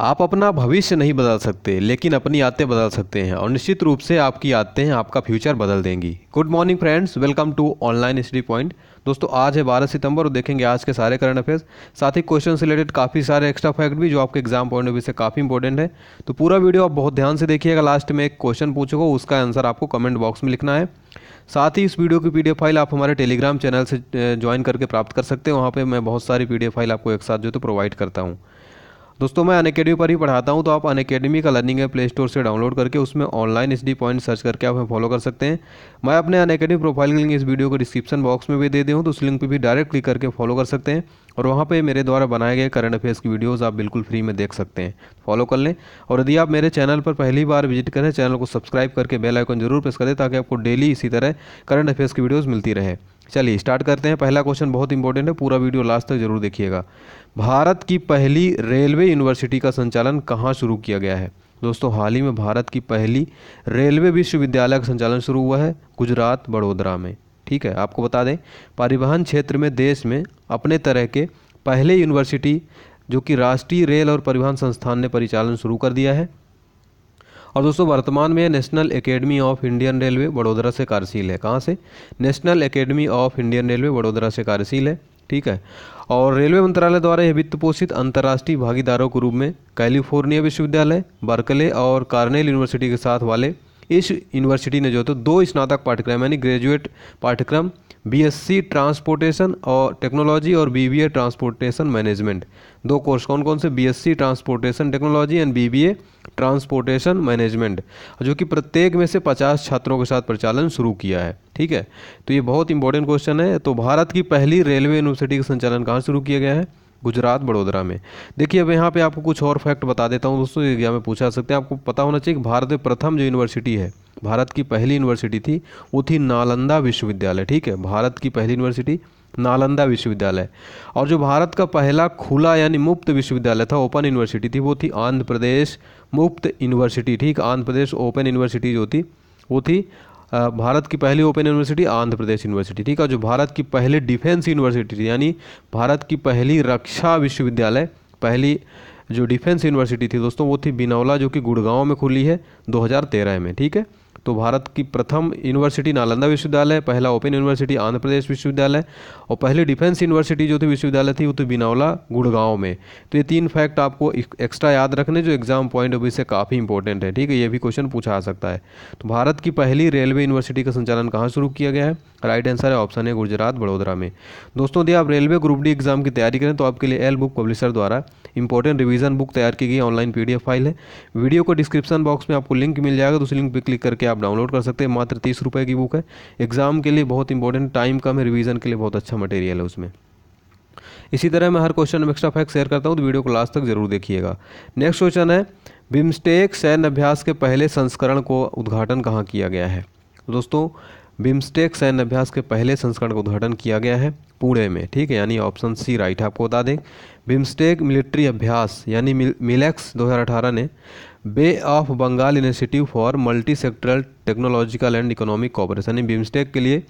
आप अपना भविष्य नहीं बदल सकते लेकिन अपनी आदतें बदल सकते हैं और निश्चित रूप से आपकी आदतें आपका फ्यूचर बदल देंगी good morning friends welcome to online study point दोस्तों आज है बारह सितंबर और देखेंगे आज के सारे करंट अफेयर्स साथ ही क्वेश्चन से रिलेटेड काफ़ी सारे एक्स्ट्रा फैक्ट भी जो आपके एग्जाम पॉइंट ऑफ व्यू से काफ़ी इंपॉर्टेंट है तो पूरा वीडियो आप बहुत ध्यान से देखिएगा लास्ट में एक क्वेश्चन पूछोगा उसका आंसर आपको कमेंट बॉक्स में लिखना है साथ ही इस वीडियो की पीडीएफ फाइल आप हमारे टेलीग्राम चैनल से ज्वाइन करके प्राप्त कर सकते हैं वहाँ पर मैं बहुत सारी पीडीएफ फाइल आपको एक साथ जो तो प्रोवाइड करता हूँ दोस्तों मैं अनकेडमी पर ही पढ़ाता हूँ तो आप अनकेडमी का लर्निंग है प्ले स्टोर से डाउनलोड करके उसमें ऑनलाइन एस पॉइंट सर्च करके आप हमें फॉलो कर सकते हैं मैं अपने अनकेडमी प्रोफाइल लिंक इस वीडियो को डिस्क्रिप्शन बॉक्स में भी दे दूँ तो उस लिंक पर भी डायरेक्ट क्लिक करके फॉलो कर सकते हैं और वहाँ पर मेरे द्वारा बनाए गए करंट अफेयर्स की वीडियोज़ आप बिल्कुल फ्री में देख सकते हैं फॉलो कर लें और यदि आप मेरे चैनल पर पहली बार विजिट करें चैनल को सब्सक्राइब करके बेलाइकन जरूर प्रेस करें ताकि आपको डेली इसी तरह करंट अफेयर्स की वीडियोज़ मिलती रहे चलिए स्टार्ट करते हैं पहला क्वेश्चन बहुत इंपॉर्टेंट है पूरा वीडियो लास्ट तक जरूर देखिएगा भारत की पहली रेलवे यूनिवर्सिटी का संचालन कहाँ शुरू किया गया है दोस्तों हाल ही में भारत की पहली रेलवे विश्वविद्यालय का संचालन शुरू हुआ है गुजरात बड़ोदरा में ठीक है आपको बता दें परिवहन क्षेत्र में देश में अपने तरह के पहले यूनिवर्सिटी जो कि राष्ट्रीय रेल और परिवहन संस्थान ने परिचालन शुरू कर दिया है और दोस्तों वर्तमान में national academy of Indian railway Vadodara से कार्यशील है कहाँ से national academy of Indian railway Vadodara से कार्यशील है ठीक है और रेलवे मंत्रालय द्वारा यह वित्त पोषित अंतर्राष्ट्रीय भागीदारों के रूप में कैलिफोर्निया विश्वविद्यालय बर्कले और कार्नेल यूनिवर्सिटी के साथ वाले इस यूनिवर्सिटी ने जो तो दो स्नातक पाठ्यक्रम यानी ग्रेजुएट पाठ्यक्रम बीएससी ट्रांसपोर्टेशन और टेक्नोलॉजी और बीबीए ट्रांसपोर्टेशन मैनेजमेंट दो कोर्स कौन कौन से BSc transportation technology and BBA transportation management जो कि प्रत्येक में से 50 छात्रों के साथ प्रचालन शुरू किया है ठीक है तो ये बहुत इंपॉर्टेंट क्वेश्चन है तो भारत की पहली रेलवे यूनिवर्सिटी का संचालन कहाँ शुरू किया गया है गुजरात बड़ोदरा में देखिए अब यहाँ पे आपको कुछ और फैक्ट बता देता हूँ दोस्तों एग्जाम में पूछा सकते हैं आपको पता होना चाहिए कि भारत में प्रथम जो यूनिवर्सिटी है भारत की पहली यूनिवर्सिटी थी वो थी नालंदा विश्वविद्यालय ठीक है भारत की पहली यूनिवर्सिटी नालंदा विश्वविद्यालय और जो भारत का पहला खुला यानी मुफ्त विश्वविद्यालय था ओपन यूनिवर्सिटी थी वो थी आंध्र प्रदेश मुफ्त यूनिवर्सिटी ठीक आंध्र प्रदेश ओपन यूनिवर्सिटी जो थी वो थी भारत की पहली open university Andhra Pradesh university ठीक है जो भारत की पहली डिफेंस यूनिवर्सिटी यानी भारत की पहली रक्षा विश्वविद्यालय पहली जो डिफेंस यूनिवर्सिटी थी दोस्तों वो थी बिनौला जो कि गुड़गांव में खुली है 2013 में ठीक है तो भारत की प्रथम यूनिवर्सिटी नालंदा विश्वविद्यालय पहला ओपन यूनिवर्सिटी आंध्र प्रदेश विश्वविद्यालय और पहली डिफेंस यूनिवर्सिटी जो थी विश्वविद्यालय थी वो थी बिनौला गुड़गांव में तो ये तीन फैक्ट आपको एक्स्ट्रा याद रखने जो एग्जाम पॉइंट ऑफ व्यू से काफ़ी इंपॉर्टेंट है ठीक है ये भी क्वेश्चन पूछा जा सकता है तो भारत की पहली रेलवे यूनिवर्सिटी का संचालन कहाँ शुरू किया गया है राइट आंसर है ऑप्शन है गुजरात वडोदरा में दोस्तों यदि आप रेलवे ग्रुप डी एग्जाम की तैयारी करें तो आपके लिए एल बुक पब्लिशर द्वारा इंपॉर्टेंट रिवीजन बुक तैयार की गई ऑनलाइन पीडीएफ फाइल है वीडियो को डिस्क्रिप्शन बॉक्स में आपको लिंक मिल जाएगा तो उस लिंक पर क्लिक करके आप डाउनलोड कर सकते हैं मात्र तीस रुपये की बुक है एग्ज़ाम के लिए बहुत इंपॉर्टेंट टाइम कम है रिवीजन के लिए बहुत अच्छा मटेरियल है उसमें इसी तरह मैं हर क्वेश्चन में एक्स्ट्रा फैक्ट शेयर करता हूँ तो वीडियो को लास्ट तक जरूर देखिएगा नेक्स्ट क्वेश्चन है बिमस्टेक सैन्य अभ्यास के पहले संस्करण को उद्घाटन कहाँ किया गया है तो दोस्तों बिम्स्टेक सैन्य अभ्यास के पहले संस्करण का उद्घाटन किया गया है पुणे में ठीक है यानी ऑप्शन सी राइट है आपको बता दें बिम्स्टेक मिलिट्री अभ्यास यानी मिलेक्स 2018 ने bay of Bengal initiative for multi sectoral technological and economic cooperation यानी बिम्स्टेक के लिए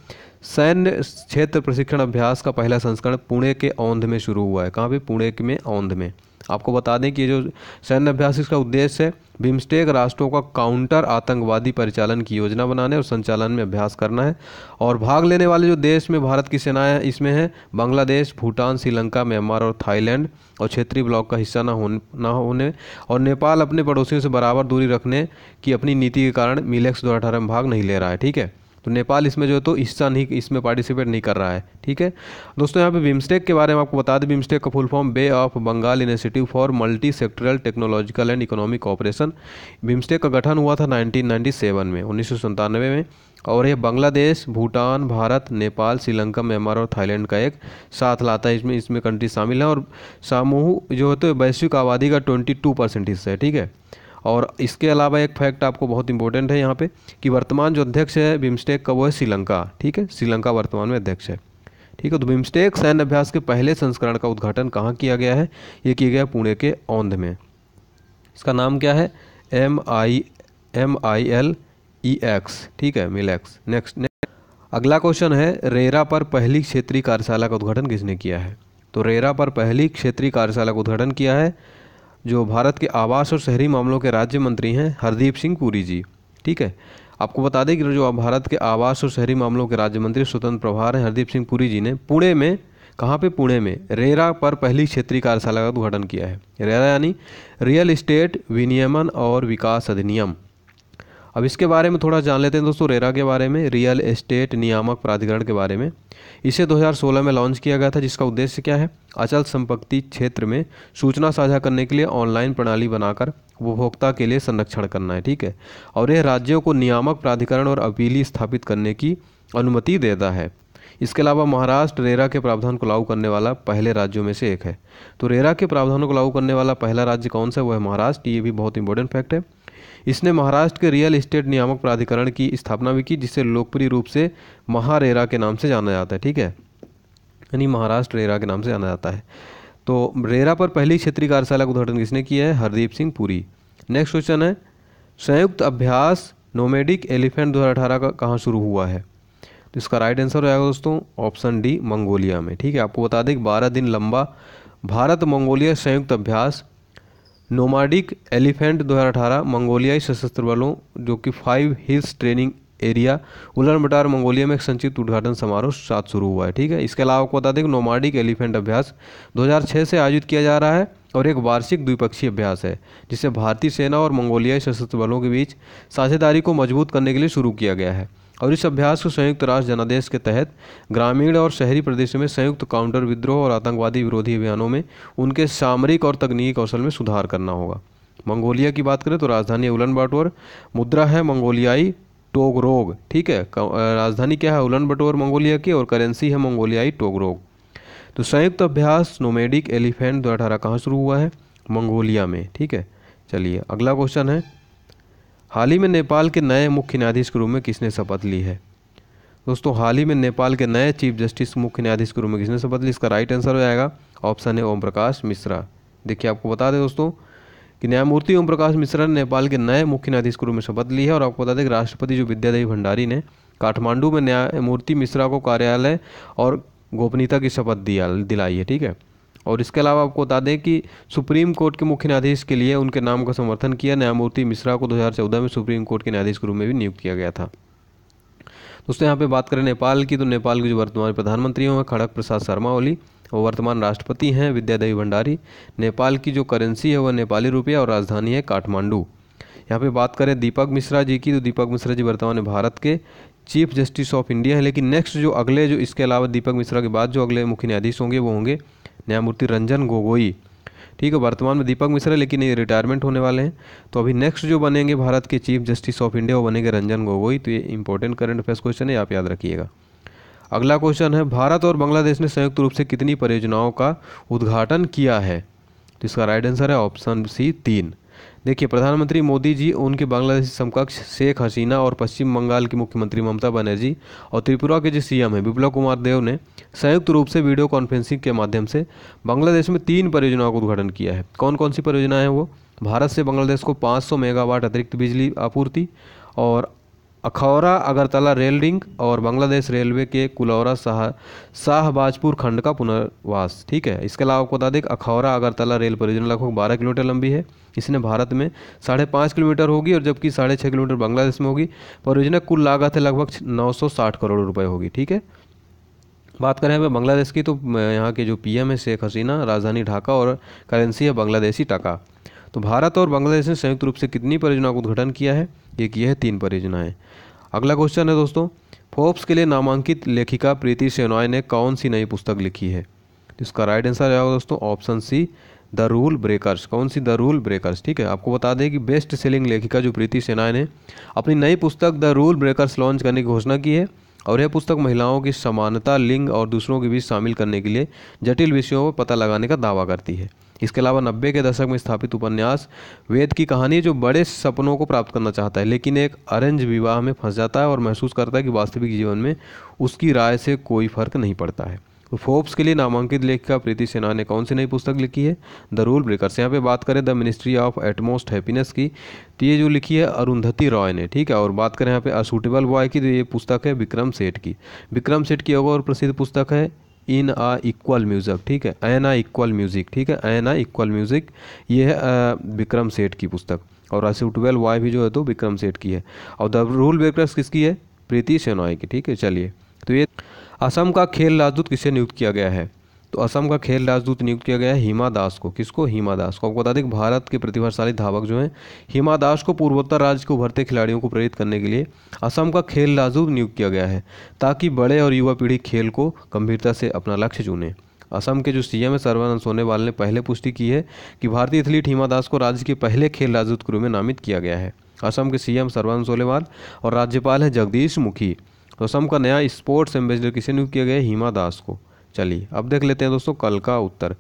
सैन्य क्षेत्र प्रशिक्षण अभ्यास का पहला संस्करण पुणे के औंध में शुरू हुआ है कहाँ पे पुणे में औंध में आपको बता दें कि ये जो सैन्य अभ्यास इसका उद्देश्य है बिम्स्टेक राष्ट्रों का काउंटर आतंकवादी परिचालन की योजना बनाने और संचालन में अभ्यास करना है और भाग लेने वाले जो देश में भारत की सेनाएं इसमें हैं बांग्लादेश भूटान श्रीलंका म्यांमार और थाईलैंड और क्षेत्रीय ब्लॉक का हिस्सा ना होने ना होने और नेपाल अपने पड़ोसियों से बराबर दूरी रखने की अपनी नीति के कारण मिलेक्स दो में भाग नहीं ले रहा है ठीक है तो नेपाल इसमें जो है तो हिस्सा नहीं इसमें पार्टिसिपेट नहीं कर रहा है ठीक है दोस्तों यहाँ पे बिमस्टेक के बारे में आपको बता दें बिम्स्टेक का full form bay of Bengal initiative for multi sectoral technological and economic operation BIMSTEC का गठन हुआ था नाइनटीन में उन्नीस में और ये बांग्लादेश भूटान भारत नेपाल श्रीलंका म्यांमार और थाईलैंड का एक साथ लाता है इसमें इसमें कंट्री शामिल है और समूह जो है तो वैश्विक आबादी का 22 परसेंट हिस्सा है ठीक है और इसके अलावा एक फैक्ट आपको बहुत इंपॉर्टेंट है यहाँ पे कि वर्तमान जो अध्यक्ष है बिम्स्टेक का वो है श्रीलंका ठीक है श्रीलंका वर्तमान में अध्यक्ष है ठीक है तो बिम्स्टेक सैन्य अभ्यास के पहले संस्करण का उद्घाटन कहाँ किया गया है ये किया गया पुणे के औंध में इसका नाम क्या है M I M I L E X ठीक है एक्स नेक्स्ट अगला क्वेश्चन है रेरा पर पहली क्षेत्रीय कार्यशाला का उद्घाटन किसने किया है तो रेरा पर पहली क्षेत्रीय कार्यशाला का उद्घाटन किया है जो भारत के आवास और शहरी मामलों के राज्य मंत्री हैं हरदीप सिंह पुरी जी ठीक है आपको बता दें कि जो भारत के आवास और शहरी मामलों के राज्य मंत्री स्वतंत्र प्रभार हैं हरदीप सिंह पुरी जी ने पुणे में कहाँ पे पुणे में रेरा पर पहली क्षेत्रीय कार्यशाला का उद्घाटन किया है रेरा यानी रियल इस्टेट विनियमन और विकास अधिनियम अब इसके बारे में थोड़ा जान लेते हैं दोस्तों रेरा के बारे में रियल एस्टेट नियामक प्राधिकरण के बारे में इसे 2016 में लॉन्च किया गया था जिसका उद्देश्य क्या है अचल संपत्ति क्षेत्र में सूचना साझा करने के लिए ऑनलाइन प्रणाली बनाकर उपभोक्ता के लिए संरक्षण करना है ठीक है और यह राज्यों को नियामक प्राधिकरण और अपीली स्थापित करने की अनुमति देता है इसके अलावा महाराष्ट्र रेरा के प्रावधान को लागू करने वाला पहले राज्यों में से एक है तो रेरा के प्रावधानों को लागू करने वाला पहला राज्य कौन सा है वो है महाराष्ट्र ये भी बहुत इंपॉर्टेंट फैक्ट है इसने महाराष्ट्र के रियल इस्टेट नियामक प्राधिकरण की स्थापना भी की जिसे लोकप्रिय रूप से महारेरा के नाम से जाना जाता है ठीक है यानी महाराष्ट्र रेरा के नाम से जाना जाता है तो रेरा पर पहली क्षेत्रीय कार्यशाला का उद्घाटन किसने किया है हरदीप सिंह पुरी नेक्स्ट क्वेश्चन है संयुक्त अभ्यास नोमेडिक एलिफेंट दो का कहाँ शुरू हुआ है तो इसका राइट आंसर हो जाएगा दोस्तों ऑप्शन डी मंगोलिया में ठीक है आपको बता दें कि बारह दिन लंबा भारत मंगोलिया संयुक्त अभ्यास नोमाडिक एलिफेंट 2018 मंगोलियाई सशस्त्र बलों जो कि five hills training area Ulan Bator Mongolia में एक संचित उद्घाटन समारोह साथ शुरू हुआ है ठीक है इसके अलावा आपको बता दें कि नोमाडिक एलिफेंट अभ्यास 2006 से आयोजित किया जा रहा है और एक वार्षिक द्विपक्षीय अभ्यास है जिसे भारतीय सेना और मंगोलियाई सशस्त्र बलों के बीच साझेदारी को मजबूत करने के लिए शुरू किया गया है और इस अभ्यास को संयुक्त राष्ट्र जनादेश के तहत ग्रामीण और शहरी प्रदेशों में संयुक्त काउंटर विद्रोह और आतंकवादी विरोधी अभियानों में उनके सामरिक और तकनीकी कौशल में सुधार करना होगा मंगोलिया की बात करें तो राजधानी उलन बाटोर मुद्रा है मंगोलियाई टोगरोग ठीक है राजधानी क्या है उलन बटोर मंगोलिया की और करेंसी है मंगोलियाई टोगरोग तो संयुक्त अभ्यास नोमेडिक एलिफेंट दो अठारह कहाँ शुरू हुआ है मंगोलिया में ठीक है चलिए अगला क्वेश्चन है हाल ही में नेपाल के नए मुख्य न्यायाधीश के रूप में किसने शपथ ली है दोस्तों हाल ही में नेपाल के नए चीफ जस्टिस मुख्य न्यायाधीश के रूप में किसने शपथ ली इसका राइट आंसर हो जाएगा ऑप्शन है ओम प्रकाश मिश्रा देखिए आपको बता दें दोस्तों कि न्यायमूर्ति ओम प्रकाश मिश्रा ने नेपाल के नए मुख्य न्यायाधीश के रूप में शपथ ली है और आपको बता दें कि राष्ट्रपति जो विद्यादेवी भंडारी ने काठमांडू में न्यायमूर्ति मिश्रा को कार्यालय और गोपनीयता की शपथ दिया दिलाई है ठीक है और इसके अलावा आपको बता दें कि सुप्रीम कोर्ट के मुख्य न्यायाधीश के लिए उनके नाम का समर्थन किया न्यायमूर्ति मिश्रा को 2014 में सुप्रीम कोर्ट के न्यायाधीश के रूप में भी नियुक्त किया गया था दोस्तों यहाँ पे बात करें नेपाल की तो नेपाल के जो वर्तमान प्रधानमंत्री हैं खड़ग प्रसाद शर्मा ओली वो वर्तमान राष्ट्रपति हैं विद्यादेवी भंडारी नेपाल की जो करेंसी है वह नेपाली रुपया और राजधानी है काठमांडू यहाँ पे बात करें दीपक मिश्रा जी की तो दीपक मिश्रा जी वर्तमान भारत के चीफ जस्टिस ऑफ इंडिया है लेकिन नेक्स्ट जो अगले जो इसके अलावा दीपक मिश्रा के बाद जो अगले मुख्य न्यायाधीश होंगे वो होंगे न्यायमूर्ति रंजन गोगोई ठीक है वर्तमान में दीपक मिश्रा लेकिन ये रिटायरमेंट होने वाले हैं तो अभी नेक्स्ट जो बनेंगे भारत के चीफ जस्टिस ऑफ इंडिया वो बनेंगे रंजन गोगोई तो ये इंपॉर्टेंट करंट अफेयर्स क्वेश्चन है आप याद रखिएगा अगला क्वेश्चन है भारत और बांग्लादेश ने संयुक्त रूप से कितनी परियोजनाओं का उद्घाटन किया है तो इसका राइट आंसर है ऑप्शन सी तीन देखिए प्रधानमंत्री मोदी जी उनके बांग्लादेशी समकक्ष शेख हसीना और पश्चिम बंगाल की मुख्यमंत्री ममता बनर्जी और त्रिपुरा के जो सीएम हैं विप्लव कुमार देव ने संयुक्त रूप से वीडियो कॉन्फ्रेंसिंग के माध्यम से बांग्लादेश में तीन परियोजनाओं का उद्घाटन किया है कौन कौन सी परियोजनाएं हैं वो भारत से बांग्लादेश को 500 मेगावाट अतिरिक्त बिजली आपूर्ति और अखौरा अगरतला रेल लिंक और बांग्लादेश रेलवे के कुलौरा शाह शाहबाजपुर खंड का पुनर्वास ठीक है इसके अलावा आपको बता दें अखौरा अगरतला रेल परियोजना लगभग बारह किलोमीटर लंबी है इसने भारत में साढ़े पाँच किलोमीटर होगी और जबकि साढ़े छः किलोमीटर बांग्लादेश में होगी परियोजना कुल लागत है लगभग नौ सौ साठ करोड़ रुपये होगी ठीक है बात करें हमें बांग्लादेश की तो यहाँ के जो पीएम है शेख हसीना राजधानी ढाका और करेंसी है बांग्लादेशी टका तो भारत और बांग्लादेश ने संयुक्त रूप से कितनी परियोजना का उद्घाटन किया है ये किया है तीन परियोजनाएँ अगला क्वेश्चन है दोस्तों फोर्ब्स के लिए नामांकित लेखिका प्रीति सेनॉय ने कौन सी नई पुस्तक लिखी है इसका राइट आंसर आएगा दोस्तों option C the rule breakers कौन सी द रूल ब्रेकर्स ठीक है आपको बता दें कि बेस्ट सेलिंग लेखिका जो प्रीति सेनाय ने अपनी नई पुस्तक द रूल ब्रेकर्स लॉन्च करने की घोषणा की है और यह पुस्तक महिलाओं की समानता लिंग और दूसरों के बीच शामिल करने के लिए जटिल विषयों पर पता लगाने का दावा करती है इसके अलावा नब्बे के दशक में स्थापित उपन्यास वेद की कहानी है जो बड़े सपनों को प्राप्त करना चाहता है लेकिन एक अरेंज विवाह में फंस जाता है और महसूस करता है कि वास्तविक जीवन में उसकी राय से कोई फर्क नहीं पड़ता है फोर्ब्स के लिए नामांकित लेखिका प्रीति सिन्हा ने कौन सी नई पुस्तक लिखी है द रूल ब्रेकर्स यहाँ पे बात करें the ministry of utmost happiness की तो ये जो लिखी है अरुंधति रॉय ने ठीक है और बात करें यहाँ पे असूटेबल बॉय की तो ये पुस्तक है विक्रम सेठ की विक्रम सेठ की और प्रसिद्ध पुस्तक है इन आ इक्वल म्यूज़िक ठीक है एन आ इक्वल म्यूज़िक ठीक है एन आ इक्वल म्यूज़िक ये है विक्रम सेठ की पुस्तक और असूटेबल बॉय भी जो है तो विक्रम सेठ की है और द रूल ब्रेकर्स किसकी है प्रीति सेनॉय की ठीक है चलिए तो ये असम का खेल राजदूत किसे नियुक्त किया गया है तो असम का खेल राजदूत नियुक्त किया गया है हिमा दास को किसको हिमा दास को आपको बता दें भारत के प्रतिभाशाली धावक जो हैं हिमा दास को पूर्वोत्तर राज्य के उभरते खिलाड़ियों को प्रेरित करने के लिए असम का खेल राजदूत नियुक्त किया गया है ताकि बड़े और युवा पीढ़ी खेल को गंभीरता से अपना लक्ष्य चुने असम के जो सीएम है सर्वानंद सोनेवाल ने पहले पुष्टि की है कि भारतीय एथलीट हिमा दास को राज्य के पहले खेल राजदूत के रूप में नामित किया गया है असम के सीएम सर्वानंद सोनेवाल और राज्यपाल हैं जगदीश मुखी तो असम का नया स्पोर्ट्स एम्बेसडर किसे नियुक्त किया गया हीमा हिमा दास को चलिए अब देख लेते हैं दोस्तों कल का उत्तर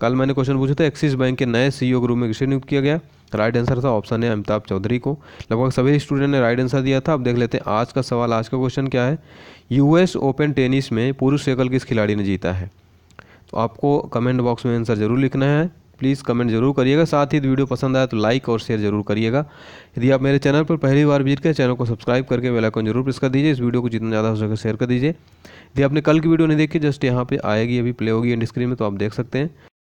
कल मैंने क्वेश्चन पूछा था एक्सिस बैंक के नए सीईओ ग्रुप e में किसे नियुक्त किया गया राइट आंसर था ऑप्शन है अमिताभ चौधरी को लगभग सभी स्टूडेंट ने राइट आंसर दिया था अब देख लेते हैं आज का सवाल आज का क्वेश्चन क्या है यूएस ओपन टेनिस में पुरुष एकल किस खिलाड़ी ने जीता है तो आपको कमेंट बॉक्स में आंसर जरूर लिखना है प्लीज़ कमेंट जरूर करिएगा साथ ही वीडियो पसंद आया तो लाइक और शेयर जरूर करिएगा यदि आप मेरे चैनल पर पहली बार विजिट करें चैनल को सब्सक्राइब करके बेल आइकन जरूर प्रेस कर दीजिए इस वीडियो को जितना ज़्यादा हो सके शेयर कर दीजिए यदि आपने कल की वीडियो नहीं देखी जस्ट यहाँ पर आएगी अभी प्ले होगी एंड स्क्रीन में तो आप देख सकते हैं